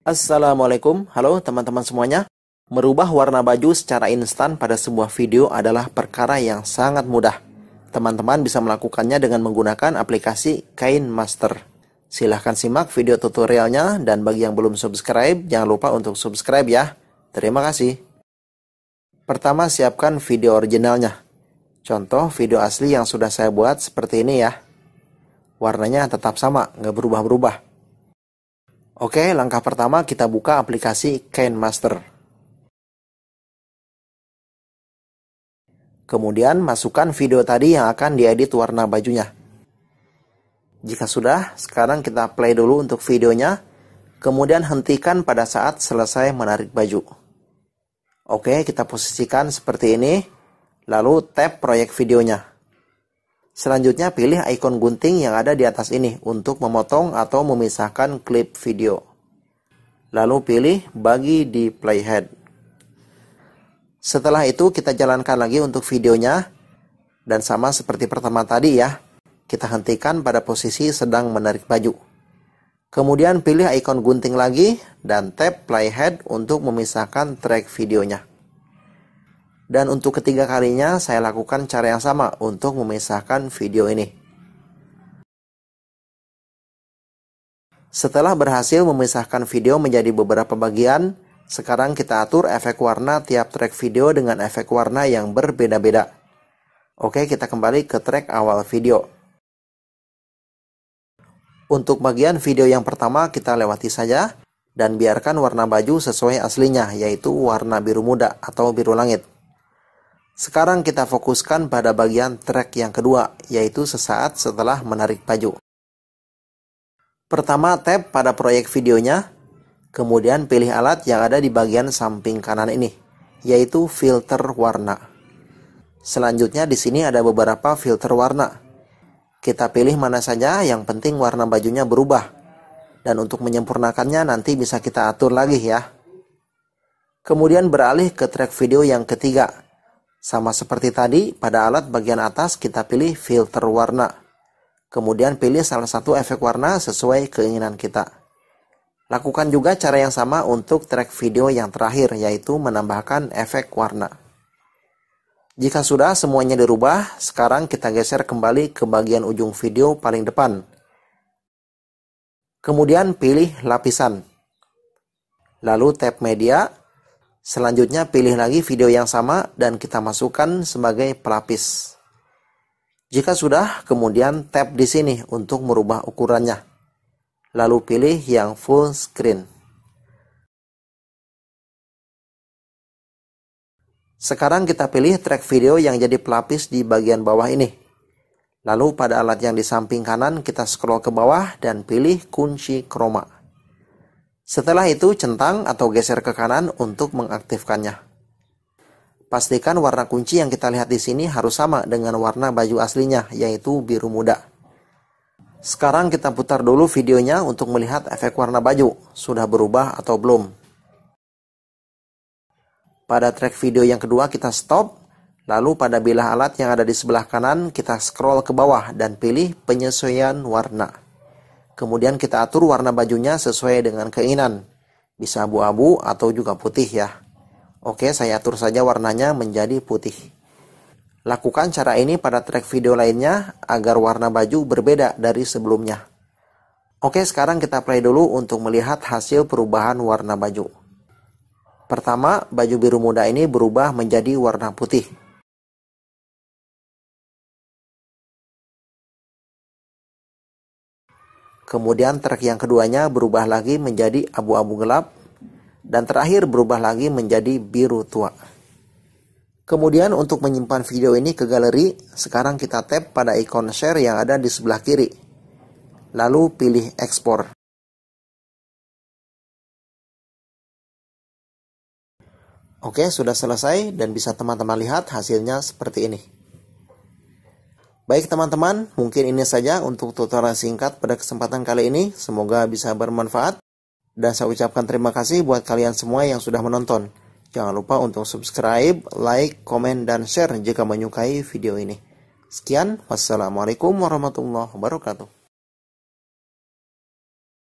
Assalamualaikum, halo teman-teman semuanya. Merubah warna baju secara instan pada sebuah video adalah perkara yang sangat mudah. Teman-teman bisa melakukannya dengan menggunakan aplikasi Kain Master. Silahkan simak video tutorialnya dan bagi yang belum subscribe, jangan lupa untuk subscribe ya. Terima kasih. Pertama, siapkan video originalnya. Contoh video asli yang sudah saya buat seperti ini ya. Warnanya tetap sama, nggak berubah-berubah Oke, langkah pertama kita buka aplikasi KineMaster. Kemudian masukkan video tadi yang akan diedit warna bajunya. Jika sudah, sekarang kita play dulu untuk videonya, kemudian hentikan pada saat selesai menarik baju. Oke, kita posisikan seperti ini, lalu tap proyek videonya. Selanjutnya pilih ikon gunting yang ada di atas ini untuk memotong atau memisahkan klip video. Lalu pilih bagi di playhead. Setelah itu kita jalankan lagi untuk videonya dan sama seperti pertama tadi ya. Kita hentikan pada posisi sedang menarik baju. Kemudian pilih ikon gunting lagi dan tap playhead untuk memisahkan track videonya. Dan untuk ketiga kalinya, saya lakukan cara yang sama untuk memisahkan video ini. Setelah berhasil memisahkan video menjadi beberapa bagian, sekarang kita atur efek warna tiap track video dengan efek warna yang berbeda-beda. Oke, kita kembali ke track awal video. Untuk bagian video yang pertama kita lewati saja dan biarkan warna baju sesuai aslinya yaitu warna biru muda atau biru langit. Sekarang kita fokuskan pada bagian track yang kedua, yaitu sesaat setelah menarik baju. Pertama, tap pada proyek videonya, kemudian pilih alat yang ada di bagian samping kanan ini, yaitu filter warna. Selanjutnya di sini ada beberapa filter warna. Kita pilih mana saja, yang penting warna bajunya berubah. Dan untuk menyempurnakannya nanti bisa kita atur lagi ya. Kemudian beralih ke track video yang ketiga, sama seperti tadi, pada alat bagian atas kita pilih filter warna. Kemudian pilih salah satu efek warna sesuai keinginan kita. Lakukan juga cara yang sama untuk track video yang terakhir, yaitu menambahkan efek warna. Jika sudah semuanya dirubah, sekarang kita geser kembali ke bagian ujung video paling depan. Kemudian pilih lapisan. Lalu tab media, Selanjutnya pilih lagi video yang sama dan kita masukkan sebagai pelapis. Jika sudah, kemudian tap di sini untuk merubah ukurannya. Lalu pilih yang full screen. Sekarang kita pilih track video yang jadi pelapis di bagian bawah ini. Lalu pada alat yang di samping kanan kita scroll ke bawah dan pilih kunci chroma. Setelah itu centang atau geser ke kanan untuk mengaktifkannya. Pastikan warna kunci yang kita lihat di sini harus sama dengan warna baju aslinya, yaitu biru muda. Sekarang kita putar dulu videonya untuk melihat efek warna baju, sudah berubah atau belum. Pada track video yang kedua kita stop, lalu pada bilah alat yang ada di sebelah kanan kita scroll ke bawah dan pilih penyesuaian warna. Kemudian kita atur warna bajunya sesuai dengan keinginan. Bisa abu-abu atau juga putih ya. Oke, saya atur saja warnanya menjadi putih. Lakukan cara ini pada track video lainnya agar warna baju berbeda dari sebelumnya. Oke, sekarang kita play dulu untuk melihat hasil perubahan warna baju. Pertama, baju biru muda ini berubah menjadi warna putih. Kemudian trek yang keduanya berubah lagi menjadi abu-abu gelap dan terakhir berubah lagi menjadi biru tua. Kemudian untuk menyimpan video ini ke galeri, sekarang kita tap pada ikon share yang ada di sebelah kiri. Lalu pilih ekspor. Oke, sudah selesai dan bisa teman-teman lihat hasilnya seperti ini. Baik teman-teman, mungkin ini saja untuk tutorial singkat pada kesempatan kali ini. Semoga bisa bermanfaat. Dan saya ucapkan terima kasih buat kalian semua yang sudah menonton. Jangan lupa untuk subscribe, like, komen, dan share jika menyukai video ini. Sekian, wassalamualaikum warahmatullahi wabarakatuh.